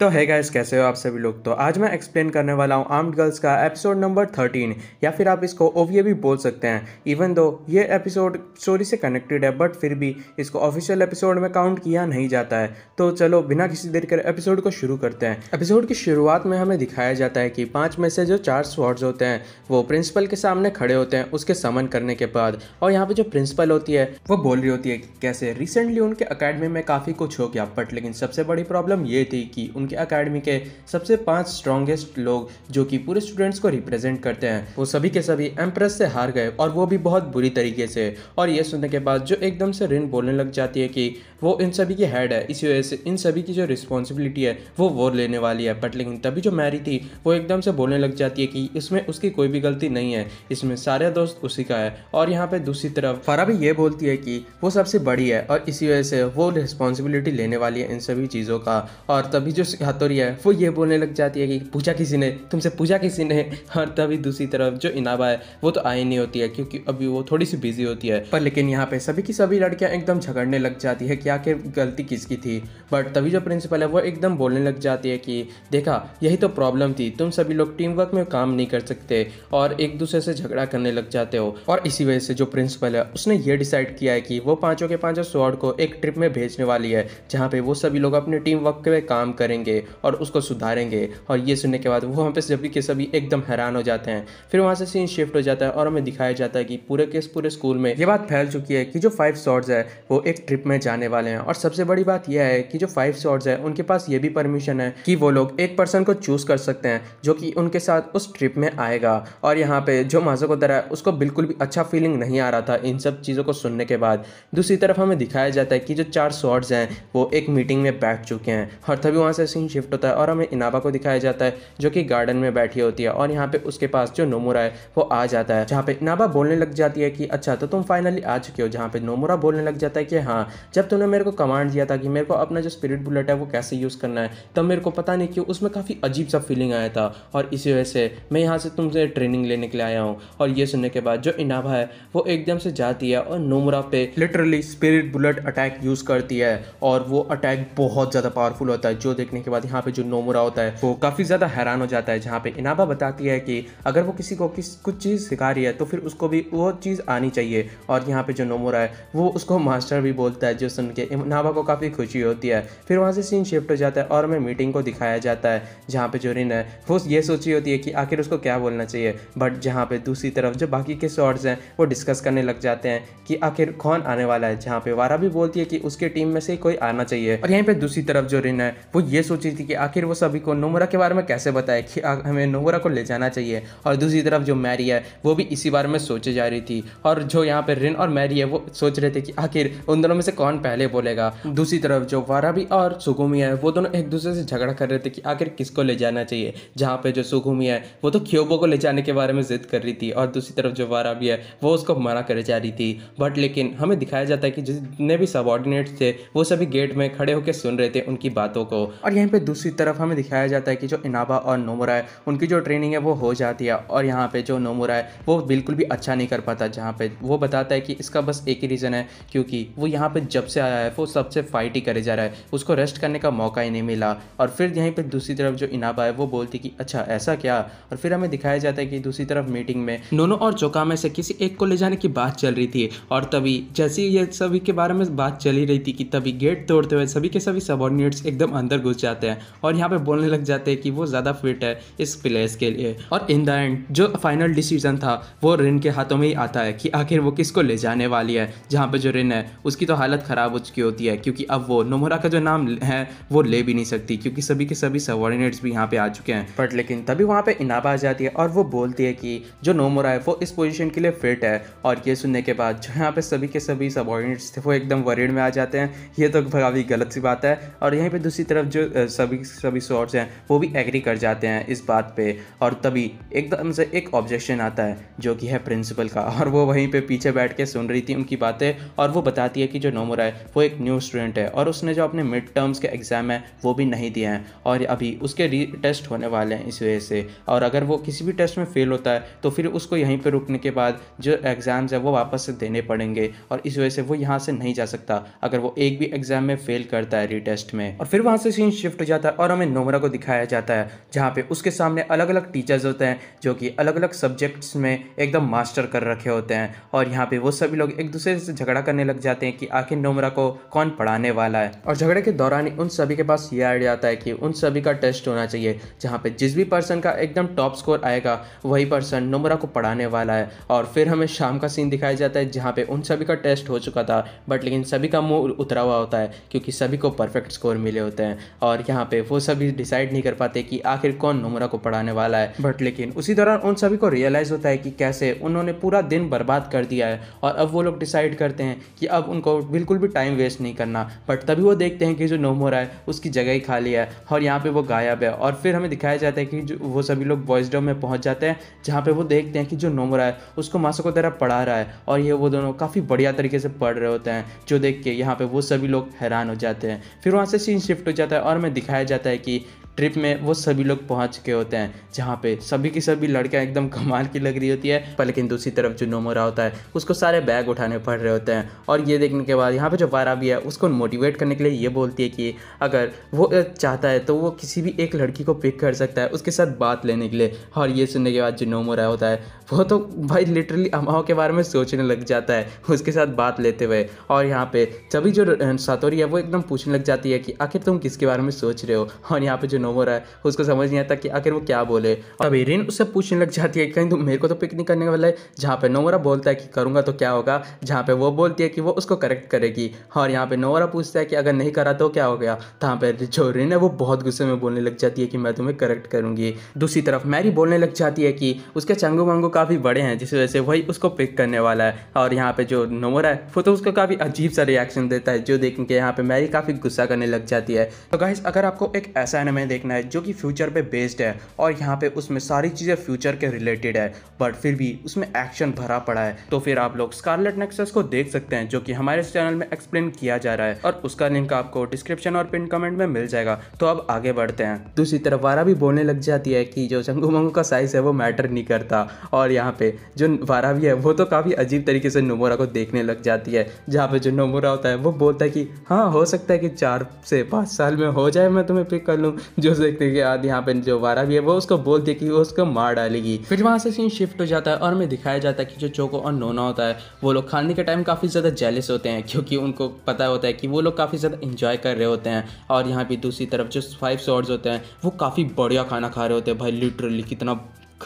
तो है गाइस कैसे हो आप सभी लोग तो आज मैं एक्सप्लेन करने वाला हूँ आर्म्ड गर्ल्स का एपिसोड नंबर थर्टीन या फिर आप इसको ओवीए भी बोल सकते हैं इवन दो ये एपिसोड स्टोरी से कनेक्टेड है बट फिर भी इसको ऑफिशियल एपिसोड में काउंट किया नहीं जाता है तो चलो बिना किसी देर कर एपिसोड को शुरू करते हैं एपिसोड की शुरुआत में हमें दिखाया जाता है कि पाँच में से जो चार स्वॉर्ड्स होते हैं वो प्रिंसिपल के सामने खड़े होते हैं उसके समन करने के बाद और यहाँ पर जो प्रिंसिपल होती है वो बोल रही होती है कैसे रिसेंटली उनके अकेडमी में काफ़ी कुछ हो गया बट लेकिन सबसे बड़ी प्रॉब्लम ये थी कि उन उनके अकेडमी के सबसे पांच स्ट्रॉन्गेस्ट लोग जो कि पूरे स्टूडेंट्स को रिप्रेजेंट करते हैं वो सभी के सभी एम्प्रेस से हार गए और वो भी बहुत बुरी तरीके से और ये सुनने के बाद जो एकदम से रिन बोलने लग जाती है कि वो इन सभी की हेड है इसी वजह से इन सभी की जो रिस्पॉन्सिबिलिटी है वो वो लेने वाली है बट लेकिन तभी जो मैरी थी वो एकदम से बोलने लग जाती है कि इसमें उसकी कोई भी गलती नहीं है इसमें सारे दोस्त उसी का है और यहाँ पे दूसरी तरफ फरा भी ये बोलती है कि वो सबसे बड़ी है और इसी वजह से वो रिस्पॉन्सिबिलिटी लेने वाली है इन सभी चीज़ों का और तभी जो उसकी हथौरिया है वो ये बोलने लग जाती है कि पूछा किसी ने तुमसे पूछा किसी ने और तभी दूसरी तरफ जो इनाबा है वो तो आई नहीं होती है क्योंकि अभी वो थोड़ी सी बिजी होती है पर लेकिन यहाँ पे सभी की सभी लड़कियाँ एकदम झगड़ने लग जाती है कि आखिर गलती किसकी थी बट तभी जो प्रिंसिपल है वो एकदम बोलने लग जाती है कि देखा यही तो प्रॉब्लम थी तुम सभी लोग टीम वर्क में काम नहीं कर सकते और एक दूसरे से झगड़ा करने लग जाते हो और इसी वजह से जो प्रिंसिपल है उसने ये डिसाइड किया है कि वो पाँचों के पाँचों स्वाड को एक ट्रिप में भेजने वाली है जहाँ पे वो सभी लोग अपने टीम वर्क पे काम करेंगे करेंगे और उसको सुधारेंगे और ये सुनने के बाद वो वहाँ पे सभी के सभी एकदम हैरान हो जाते हैं फिर वहाँ से सीन शिफ्ट हो जाता है और हमें दिखाया जाता है कि पूरे के पूरे स्कूल में ये बात फैल चुकी है कि जो फाइव शॉर्ट्स है वो एक ट्रिप में जाने वाले हैं और सबसे बड़ी बात यह है कि जो फाइव शॉर्ट्स है उनके पास ये भी परमिशन है कि वो लोग एक पर्सन को चूज़ कर सकते हैं जो कि उनके साथ उस ट्रिप में आएगा और यहाँ पे जो माजो को तरह उसको बिल्कुल भी अच्छा फीलिंग नहीं आ रहा था इन सब चीज़ों को सुनने के बाद दूसरी तरफ हमें दिखाया जाता है कि जो चार शॉर्ट्स हैं वो एक मीटिंग में बैठ चुके हैं और तभी वहाँ से सीन शिफ्ट होता है और हमें इनाबा को दिखाया जाता है जो कि गार्डन में बैठी होती है और यहाँ पे उसके पास जो नोमुरा है वो आ जाता है जहाँ पे इनाबा बोलने लग जाती है कि अच्छा तो तुम फाइनली आ चुके हो जहाँ पे नोमुरा बोलने लग जाता है कि हाँ जब तुमने मेरे को कमांड दिया था कि मेरे को अपना जो स्पिरिट बुलेट है वो कैसे यूज़ करना है तब मेरे को पता नहीं क्यों उसमें काफ़ी अजीब सा फीलिंग आया था और इसी वजह से मैं यहाँ से तुमसे ट्रेनिंग लेने के लिए आया हूँ और ये सुनने के बाद जो इनाबा है वो एकदम से जाती है और नोमुरा पे literally spirit bullet attack use करती है और वो अटैक बहुत ज़्यादा पावरफुल होता है जो देखने देखने के बाद यहाँ पे जो नोमुरा होता है वो काफ़ी ज़्यादा हैरान हो जाता है जहाँ पे इनाबा बताती है कि अगर वो किसी को किस कुछ चीज़ सिखा रही है तो फिर उसको भी वो चीज़ आनी चाहिए और यहाँ पे जो नोमुरा है वो उसको मास्टर भी बोलता है जो सुन के इनाबा को काफ़ी खुशी होती है फिर वहाँ से सीन शिफ्ट हो जाता है और हमें मीटिंग को दिखाया जाता है जहाँ पे जो रिन है वो ये सोची होती है कि आखिर उसको क्या बोलना चाहिए बट जहाँ पे दूसरी तरफ जो बाकी के शॉर्ट्स हैं वो डिस्कस करने लग जाते हैं कि आखिर कौन आने वाला है जहाँ पे वारा भी बोलती है कि उसके टीम में से कोई आना चाहिए और यहीं पर दूसरी तरफ जो रिन है वो ये सोच रही थी कि आखिर वो सभी को नोमरा के बारे में कैसे बताए कि हमें नोमरा को ले जाना चाहिए और दूसरी तरफ जो मैरी है वो भी इसी बारे में सोचे जा रही थी और जो यहाँ पर रिन और मैरी है वो सोच रहे थे कि आखिर उन दोनों में से कौन पहले बोलेगा दूसरी तरफ जो वारा भी और सुगुमी है वो दोनों एक दूसरे से झगड़ा कर रहे थे कि आखिर किसको ले जाना चाहिए जहाँ पे जो सुगुमी है वो तो क्योबो को ले जाने के बारे में जिद कर रही थी और दूसरी तरफ जो वारा भी है वो उसको मना कर जा रही थी बट लेकिन हमें दिखाया जाता है कि जितने भी सबॉर्डिनेट्स थे वो सभी गेट में खड़े होकर सुन रहे थे उनकी बातों को और यहीं पे दूसरी तरफ हमें दिखाया जाता है कि जो इनाबा और नोमरा है उनकी जो ट्रेनिंग है वो हो जाती है और यहाँ पे जो नोमरा है वो बिल्कुल भी अच्छा नहीं कर पाता जहाँ पे वो बताता है कि इसका बस एक ही रीज़न है क्योंकि वो यहाँ पे जब से आया है वो सबसे फाइट ही करे जा रहा है उसको रेस्ट करने का मौका ही नहीं मिला और फिर यहीं पर दूसरी तरफ जो इनाबा है वो बोलती कि अच्छा ऐसा क्या और फिर हमें दिखाया जाता है कि दूसरी तरफ मीटिंग में नोनो और चौकामे से किसी एक को ले जाने की बात चल रही थी और तभी जैसी ये सभी के बारे में बात चली रही थी कि तभी गेट तोड़ते हुए सभी के सभी सबॉर्डिनेट्स एकदम अंदर घुस जा जाते हैं और यहाँ पे बोलने लग जाते हैं कि वो ज़्यादा फिट है इस प्लेस के लिए और इन द एंड जो फाइनल डिसीजन था वो रिन के हाथों में ही आता है कि आखिर वो किसको ले जाने वाली है जहाँ पर जो रिन है उसकी तो हालत ख़राब हो चुकी होती है क्योंकि अब वो नोमोरा का जो नाम है वो ले भी नहीं सकती क्योंकि सभी के सभी सबॉर्डिनेट्स भी यहाँ पर आ चुके हैं बट लेकिन तभी वहाँ पर इनाबा आ जाती है और वो बोलती है कि जो नोमोरा है वो इस पोजिशन के लिए फिट है और ये सुनने के बाद जो यहाँ पर सभी के सभी सबॉर्डिनेट्स थे वो एकदम वरीड में आ जाते हैं ये तो काफ़ी गलत सी बात है और यहीं पर दूसरी तरफ जो सभी सभी शॉर्ट्स हैं वो भी एग्री कर जाते हैं इस बात पे और तभी एकदम से एक ऑब्जेक्शन आता है जो कि है प्रिंसिपल का और वो वहीं पे पीछे बैठ के सुन रही थी उनकी बातें और वो बताती है कि जो नोमुरा है वो एक न्यू स्टूडेंट है और उसने जो अपने मिड टर्म्स के एग्ज़ाम है वो भी नहीं दिए हैं और अभी उसके री टेस्ट होने वाले हैं इस वजह से और अगर वो किसी भी टेस्ट में फेल होता है तो फिर उसको यहीं पर रुकने के बाद जो एग्ज़ाम्स है वो वापस से देने पड़ेंगे और इस वजह से वो यहाँ से नहीं जा सकता अगर वो एक भी एग्ज़ाम में फेल करता है रीटेस्ट में और फिर वहाँ से सीन शिफ्ट हो जाता है और हमें नोमरा को दिखाया जाता है जहाँ पे उसके सामने अलग अलग टीचर्स होते हैं जो कि अलग अलग सब्जेक्ट्स में एकदम मास्टर कर रखे होते हैं और यहाँ पे वो सभी लोग एक दूसरे से झगड़ा करने लग जाते हैं कि आखिर नोमरा को कौन पढ़ाने वाला है और झगड़े के दौरान ही उन सभी के पास ये आइडिया आता है कि उन सभी का टेस्ट होना चाहिए जहाँ पर जिस भी पर्सन का एकदम टॉप स्कोर आएगा वही पर्सन नोमरा को पढ़ाने वाला है और फिर हमें शाम का सीन दिखाया जाता है जहाँ पर उन सभी का टेस्ट हो चुका था बट लेकिन सभी का मुँह उतरा हुआ होता है क्योंकि सभी को परफेक्ट स्कोर मिले होते हैं और और यहाँ पे वो सभी डिसाइड नहीं कर पाते कि आखिर कौन नोमरा को पढ़ाने वाला है बट लेकिन उसी दौरान उन सभी को रियलाइज़ होता है कि कैसे उन्होंने पूरा दिन बर्बाद कर दिया है और अब वो लोग डिसाइड करते हैं कि अब उनको बिल्कुल भी टाइम वेस्ट नहीं करना बट तभी वो देखते हैं कि जो नोमोरा है उसकी जगह ही खाली है और यहाँ पे वो गायब है और फिर हमें दिखाया जाता है कि जो वो सभी लोग बॉयज डॉम में पहुँच जाते हैं जहाँ पे वो देखते हैं कि जो नोमोरा है उसको मासो को तरह पढ़ा रहा है और ये वो दोनों काफ़ी बढ़िया तरीके से पढ़ रहे होते हैं जो देख के यहाँ पे वो सभी लोग हैरान हो जाते हैं फिर वहाँ से सीन शिफ्ट हो जाता है और हमें में दिखाया जाता है कि ट्रिप में वो सभी लोग पहुंच के होते हैं जहाँ पे सभी की सभी लड़कियाँ एकदम कमाल की लग रही होती है पर लेकिन दूसरी तरफ जो नोमोरा होता है उसको सारे बैग उठाने पड़ रहे होते हैं और ये देखने के बाद यहाँ पर जो वारा भी है उसको मोटिवेट करने के लिए ये बोलती है कि अगर वो चाहता है तो वो किसी भी एक लड़की को पिक कर सकता है उसके साथ बात लेने के लिए और ये सुनने के बाद जो नोमोरा होता है वो तो भाई लिटरली अमाओ के बारे में सोचने लग जाता है उसके साथ बात लेते हुए और यहाँ पे तभी जो सातोरी है वो एकदम पूछने लग जाती है कि आखिर तुम किसके बारे में सोच रहे हो और यहाँ पे जो नो हो रहा है तो उसको समझ नहीं आता कि आखिर वो क्या बोले अब एरिन उससे पूछने लग जाती है कहीं तो मेरे को तो पिक नहीं करने वाला है जहाँ पे नोवरा बोलता है कि करूँगा तो क्या होगा जहाँ पे वो बोलती है कि वो उसको करेक्ट करेगी और यहाँ पे नोवरा पूछता है कि अगर नहीं करा तो क्या हो गया तहाँ पर जो रिन है वो बहुत गुस्से में बोलने लग जाती है कि मैं तुम्हें करेक्ट करूँगी दूसरी तरफ मैरी बोलने लग जाती है कि उसके चंगू मंगू काफ़ी बड़े हैं जिस वजह से वही उसको पिक करने वाला है और यहाँ पर जो नोवरा है वो तो उसको काफ़ी अजीब सा रिएक्शन देता है जो देख के यहाँ पर मैरी काफ़ी गुस्सा करने लग जाती है तो गाइस अगर आपको एक ऐसा एनिमे देख देखना है जो कि फ्यूचर पे बेस्ड है और यहाँ पे उसमें सारी चीज़ें फ्यूचर के रिलेटेड है बट फिर भी उसमें एक्शन भरा पड़ा है तो फिर आप लोग स्कारलेट नेक्सेस को देख सकते हैं जो कि हमारे चैनल में एक्सप्लेन किया जा रहा है और उसका लिंक आपको डिस्क्रिप्शन और पिन कमेंट में मिल जाएगा तो अब आगे बढ़ते हैं दूसरी तरफ वारा भी बोलने लग जाती है कि जो चंगू मंगू का साइज़ है वो मैटर नहीं करता और यहाँ पे जो वारा भी है वो तो काफ़ी अजीब तरीके से नोमोरा को देखने लग जाती है जहाँ पे जो नोमोरा होता है वो बोलता है कि हाँ हो सकता है कि चार से पाँच साल में हो जाए मैं तुम्हें पिक कर लूँ जो देखते हैं कि आज यहाँ पे जो वारा भी है वो उसको बोल दिया कि वो उसको मार डालेगी फिर वहाँ से सीन शिफ्ट हो जाता है और हमें दिखाया जाता है कि जो चोको और नोना होता है वो लोग खाने के टाइम काफ़ी ज़्यादा जेलिस होते हैं क्योंकि उनको पता होता है कि वो लोग काफ़ी ज़्यादा इंजॉय कर रहे होते हैं और यहाँ पर दूसरी तरफ जो फाइव सॉर्ड्स होते हैं वो काफ़ी बढ़िया खाना खा रहे होते हैं भाई लिटरली कितना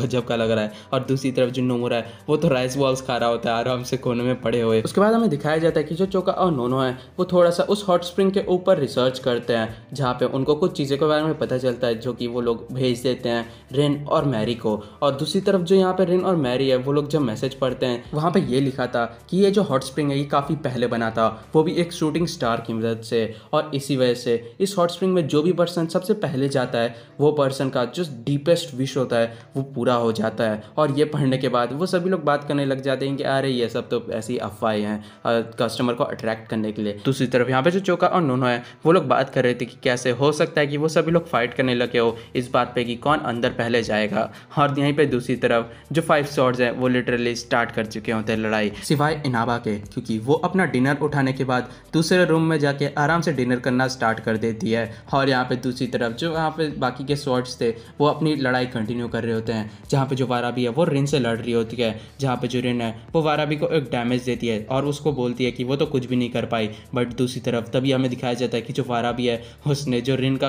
गजब का लग रहा है और दूसरी तरफ जो नोमोरा है वो तो राइस बॉल्स खा रहा होता है आराम से कोने में पड़े हुए उसके बाद हमें दिखाया जाता है कि जो चोका और नोनो है वो थोड़ा सा उस हॉट स्प्रिंग के ऊपर रिसर्च करते हैं जहाँ पे उनको कुछ चीज़ों के बारे में पता चलता है जो कि वो लोग भेज देते हैं रिन और मैरी को और दूसरी तरफ जो यहाँ पे रिन और मैरी है वो लोग जब मैसेज पढ़ते हैं वहाँ पर ये लिखा था कि ये जो हॉट स्प्रिंग है ये काफ़ी पहले बना था वो भी एक शूटिंग स्टार की मदद से और इसी वजह से इस हॉट स्प्रिंग में जो भी पर्सन सबसे पहले जाता है वो पर्सन का जो डीपेस्ट विश होता है वो पूरा पूरा हो जाता है और ये पढ़ने के बाद वो सभी लोग बात करने लग जाते हैं कि अरे ये सब तो ऐसी अफवाहें हैं कस्टमर को अट्रैक्ट करने के लिए दूसरी तरफ यहाँ पे जो चौका और नोनो है वो लोग बात कर रहे थे कि कैसे हो सकता है कि वो सभी लोग फाइट करने लगे हो इस बात पर कि कौन अंदर पहले जाएगा और यहीं पर दूसरी तरफ जो फाइव शॉर्ट्स हैं वो लिटरली स्टार्ट कर चुके होते हैं लड़ाई सिवाय इनाबा के क्योंकि वो अपना डिनर उठाने के बाद दूसरे रूम में जाके आराम से डिनर करना स्टार्ट कर देती है और यहाँ पे दूसरी तरफ जो यहाँ पे बाकी के शॉर्ट्स थे वो अपनी लड़ाई कंटिन्यू कर रहे होते हैं जहाँ पे जो वाराबी है वो रिन से लड़ रही होती है जहाँ पे जो रिन है वो वाराबी को एक डैमेज देती है और उसको बोलती है कि वो तो कुछ भी नहीं कर पाई बट दूसरी तरफ तभी हमें दिखाया जाता है कि जो वाराबी है उसने जो रिन का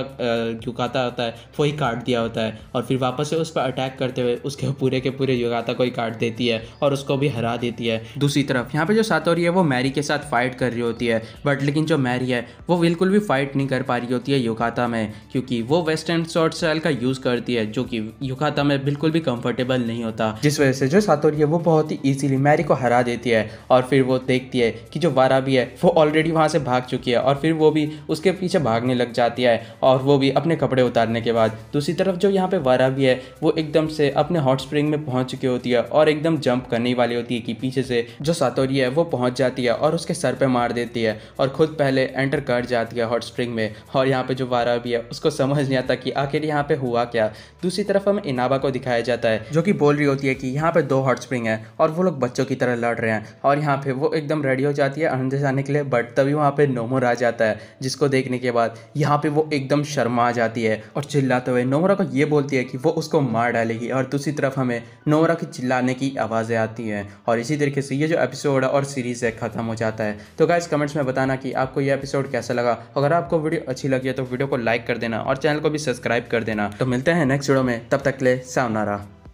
युगाता होता है वही काट दिया होता है और फिर वापस से उस पर अटैक करते हुए उसके पूरे के पूरे युगाता को ही काट देती है और उसको भी हरा देती है दूसरी तरफ यहाँ पर जो सातोरी है वो मैरी के साथ फाइट कर रही होती है बट लेकिन जो मैरी है वो बिल्कुल भी फाइट नहीं कर पा रही होती है युगाता में क्योंकि वो वेस्टर्न शॉर्ट स्टाइल का यूज़ करती है जो कि युगाता में बिल्कुल भी कंफर्टेबल नहीं होता जिस वजह से जो सातोरी है वो बहुत ही इजीली मैरी को हरा देती है और फिर वो देखती है कि जो वारा भी है वो ऑलरेडी वहाँ से भाग चुकी है और फिर वो भी उसके पीछे भागने लग जाती है और वो भी अपने कपड़े उतारने के बाद दूसरी तरफ जो यहाँ पे वारा भी है वो एकदम से अपने हॉट स्प्रिंग में पहुँच चुकी होती है और एकदम जंप करने वाली होती है कि पीछे से जो सातोरी है वो पहुँच जाती है और उसके सर पर मार देती है और खुद पहले एंटर कर जाती है हॉट स्प्रिंग में और यहाँ पर जो वारा भी है उसको समझ नहीं आता कि आखिर यहाँ पर हुआ क्या दूसरी तरफ हमें इनाबा को दिखाया जाता है जो कि बोल रही होती है कि यहाँ पर दो हॉट स्प्रिंग है और वो लोग बच्चों की तरह लड़ रहे हैं और यहाँ पे वो एकदम रेडी हो जाती है अंदर जाने के लिए बट तभी वहाँ पे नोमोरा आ जाता है जिसको देखने के बाद यहाँ पे वो एकदम शर्मा जाती है और चिल्लाते हुए नोमोरा को ये बोलती है कि वो उसको मार डालेगी और दूसरी तरफ हमें नोमोरा की चिल्लाने की आवाज़ें आती हैं और इसी तरीके से ये जो एपिसोड है और सीरीज़ है ख़त्म हो जाता है तो गाइज कमेंट्स में बताना कि आपको ये एपिसोड कैसा लगा अगर आपको वीडियो अच्छी लगी है तो वीडियो को लाइक कर देना और चैनल को भी सब्सक्राइब कर देना तो मिलते हैं नेक्स्ट वीडियो में तब तक ले सामना Ceará.